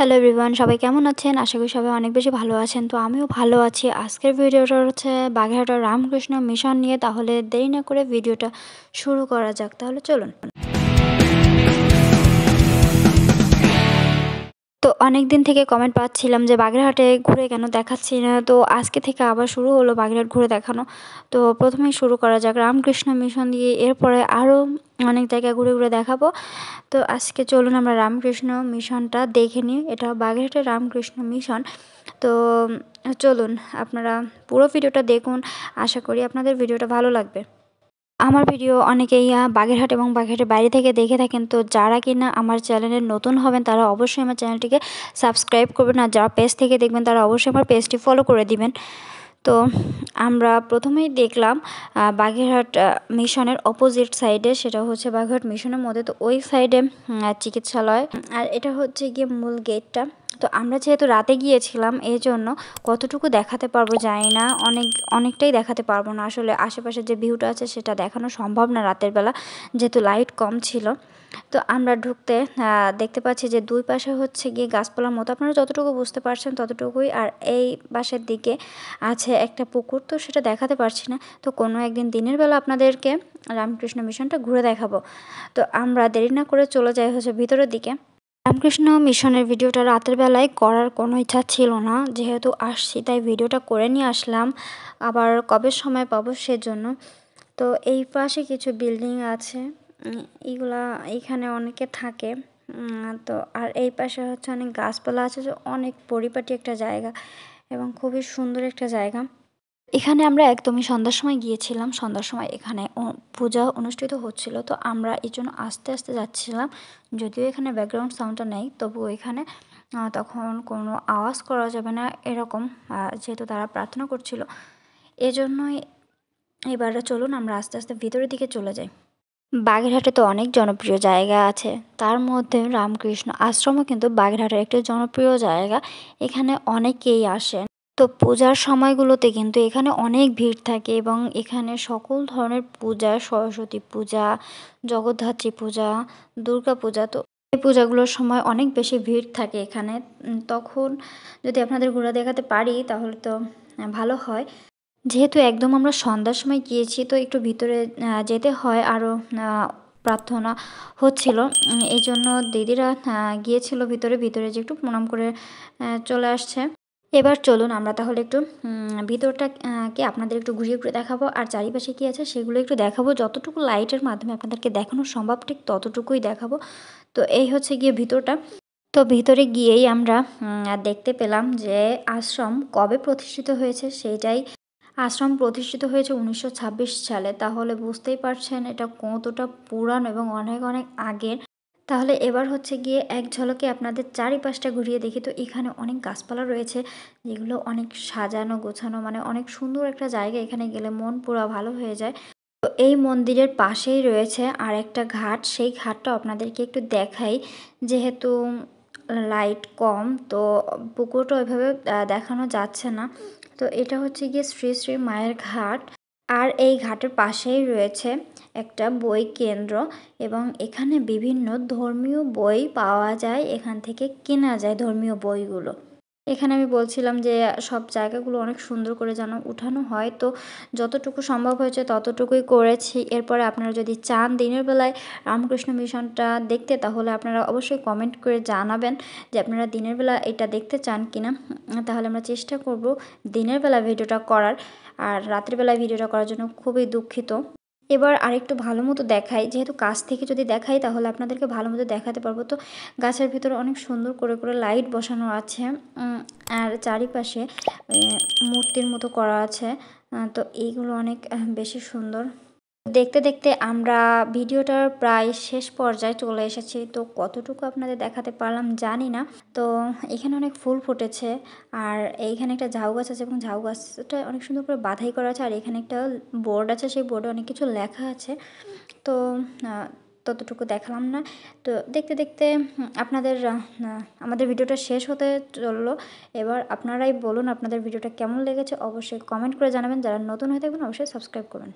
hello everyone সবাই কেমন আছেন আশা করি সবাই অনেক বেশি ভালো আছেন তো আমিও ভালো আছি আজকের ভিডিওটা হচ্ছে বাঘেরহাটার রামকৃষ্ণ মিশন নিয়ে তাহলে দেরি না করে ভিডিওটা শুরু করা যাক তাহলে চলুন তো অনেক দিন থেকে কমেন্ট পাচ্ছিলাম যে বাগেরহাটে ঘুরে কেন দেখাচ্ছি না তো আজকে থেকে আবার শুরু হলো বাগেরহাট ঘুরে দেখানো তো প্রথমেই শুরু করা যাক রামকৃষ্ণ মিশন দিয়ে এরপরে আরও অনেক জায়গায় ঘুরে ঘুরে দেখাবো তো আজকে চলুন আমরা রামকৃষ্ণ মিশনটা দেখে নিই এটা বাগেরহাটের রামকৃষ্ণ মিশন তো চলুন আপনারা পুরো ভিডিওটা দেখুন আশা করি আপনাদের ভিডিওটা ভালো লাগবে আমার ভিডিও অনেকেই বাগেরহাট এবং বাগেরহাটের বাইরে থেকে দেখে থাকেন তো যারা কিনা আমার চ্যানেলে নতুন হবেন তারা অবশ্যই আমার চ্যানেলটিকে সাবস্ক্রাইব করবেন আর যারা পেজ থেকে দেখবেন তারা অবশ্যই আমার পেজটি ফলো করে দিবেন তো আমরা প্রথমেই দেখলাম বাগেরহাট মিশনের অপোজিট সাইডে সেটা হচ্ছে বাগেরহাট মিশনের মধ্যে তো ওই সাইডে চিকিৎসালয় আর এটা হচ্ছে গিয়ে মূল গেটটা তো আমরা যেহেতু রাতে গিয়েছিলাম এই জন্য কতটুকু দেখাতে পারবো জানি না অনেক অনেকটাই দেখাতে পারবো না আসলে আশেপাশে যে ভিউটা আছে সেটা দেখানো সম্ভব না রাতের বেলা যেহেতু লাইট কম ছিল তো আমরা ঢুকতে দেখতে পাচ্ছি যে দুই পাশে হচ্ছে গিয়ে গাছপালার মতো আপনারা যতটুকু বুঝতে পারছেন ততটুকুই আর এই পাশের দিকে আছে একটা পুকুর তো সেটা দেখাতে পারছি না তো কোনো একদিন দিনের বেলা আপনাদেরকে রামকৃষ্ণ মিশনটা ঘুরে দেখাবো তো আমরা দেরি না করে চলে যাই হচ্ছে ভিতরের দিকে রামকৃষ্ণ মিশনের ভিডিওটা রাতের বেলায় করার কোনো ইচ্ছা ছিল না যেহেতু আসছি তাই ভিডিওটা করে নিয়ে আসলাম আবার কবে সময় পাবো সেজন্য তো এই পাশে কিছু বিল্ডিং আছে এইগুলা এইখানে অনেকে থাকে তো আর এই পাশে হচ্ছে অনেক গাছপালা আছে যে অনেক পরিপাটি একটা জায়গা এবং খুবই সুন্দর একটা জায়গা এখানে আমরা একদমই সন্ধ্যার সময় গিয়েছিলাম সন্ধ্যার সময় এখানে পূজা অনুষ্ঠিত হচ্ছিল তো আমরা এই জন্য আস্তে আস্তে যাচ্ছিলাম যদিও এখানে ব্যাকগ্রাউন্ড সাউন্ডটা নেই তবুও এখানে তখন কোনো আওয়াজ করা যাবে না এরকম যেহেতু তারা প্রার্থনা করছিল এজন্যই এবারে চলুন আমরা আস্তে আস্তে ভিতরের দিকে চলে যাই বাগেরহাটে তো অনেক জনপ্রিয় জায়গা আছে তার মধ্যে রামকৃষ্ণ আশ্রমও কিন্তু বাগেরহাটের একটি জনপ্রিয় জায়গা এখানে অনেকেই আসেন তো পূজার সময়গুলোতে কিন্তু এখানে অনেক ভিড় থাকে এবং এখানে সকল ধরনের পূজা সরস্বতী পূজা জগদ্ধাত্রী পূজা দুর্গা পূজা তো এই পূজাগুলোর সময় অনেক বেশি ভিড় থাকে এখানে তখন যদি আপনাদের ঘুরা দেখাতে পারি তাহলে তো ভালো হয় যেহেতু একদম আমরা সন্ধ্যার সময় গিয়েছি তো একটু ভিতরে যেতে হয় আরও প্রার্থনা হচ্ছিল এই জন্য দিদিরা গিয়েছিল ভিতরে ভিতরে যে একটু প্রণাম করে চলে আসছে এবার চলুন আমরা তাহলে একটু ভিতরটাকে আপনাদের একটু ঘুরিয়ে ঘুরে দেখাবো আর চারিপাশে কী আছে সেগুলো একটু দেখাবো যতটুকু লাইটের মাধ্যমে আপনাদেরকে দেখানো সম্ভব ঠিক ততটুকুই দেখাবো তো এই হচ্ছে গিয়ে ভিতরটা তো ভিতরে গিয়েই আমরা দেখতে পেলাম যে আশ্রম কবে প্রতিষ্ঠিত হয়েছে সেইটাই আশ্রম প্রতিষ্ঠিত হয়েছে উনিশশো সালে তাহলে বুঝতেই পারছেন এটা কতটা পুরানো এবং অনেক অনেক আগের তাহলে এবার হচ্ছে গিয়ে এক ঝলকে আপনাদের চারিপাশটা ঘুরিয়ে দেখি তো এখানে অনেক গাছপালা রয়েছে যেগুলো অনেক সাজানো গোছানো মানে অনেক সুন্দর একটা জায়গা এখানে গেলে মন পুরো ভালো হয়ে যায় তো এই মন্দিরের পাশেই রয়েছে আর একটা ঘাট সেই ঘাটটা আপনাদেরকে একটু দেখাই যেহেতু লাইট কম তো পুকুরটা ওইভাবে দেখানো যাচ্ছে না তো এটা হচ্ছে গিয়ে শ্রী শ্রী মায়ের ঘাট আর এই ঘাটের পাশেই রয়েছে একটা বই কেন্দ্র এবং এখানে বিভিন্ন ধর্মীয় বই পাওয়া যায় এখান থেকে কেনা যায় ধর্মীয় বইগুলো এখানে আমি বলছিলাম যে সব জায়গাগুলো অনেক সুন্দর করে যেন উঠানো হয় তো যতটুকু সম্ভব হয়েছে ততটুকুই করেছি এরপরে আপনারা যদি চান দিনের বেলায় রামকৃষ্ণ মিশনটা দেখতে তাহলে আপনারা অবশ্যই কমেন্ট করে জানাবেন যে আপনারা দিনের বেলা এটা দেখতে চান কিনা তাহলে আমরা চেষ্টা করব দিনের বেলা ভিডিওটা করার আর রাতের বেলায় ভিডিওটা করার জন্য খুবই দুঃখিত এবার আরেকটু ভালো মতো দেখাই যেহেতু কাছ থেকে যদি দেখাই তাহলে আপনাদেরকে ভালো মতো দেখাতে পারবো তো গাছের ভিতরে অনেক সুন্দর করে করে লাইট বসানো আছে আর চারিপাশে মূর্তির মতো করা আছে তো এইগুলো অনেক বেশি সুন্দর দেখতে দেখতে আমরা ভিডিওটার প্রায় শেষ পর্যায়ে চলে এসেছি তো কতটুকু আপনাদের দেখাতে পারলাম জানি না তো এখানে অনেক ফুল ফুটেছে আর এইখানে একটা ঝাউ গাছ আছে এবং ঝাউ গাছটা অনেক সুন্দর করে বাধাই করা আছে আর এখানে একটা বোর্ড আছে সেই বোর্ডে অনেক কিছু লেখা আছে তো ততটুকু দেখালাম না তো দেখতে দেখতে আপনাদের আমাদের ভিডিওটা শেষ হতে চললো এবার আপনারাই বলুন আপনাদের ভিডিওটা কেমন লেগেছে অবশ্যই কমেন্ট করে জানাবেন যারা নতুন হয়ে থাকবেন অবশ্যই সাবস্ক্রাইব করবেন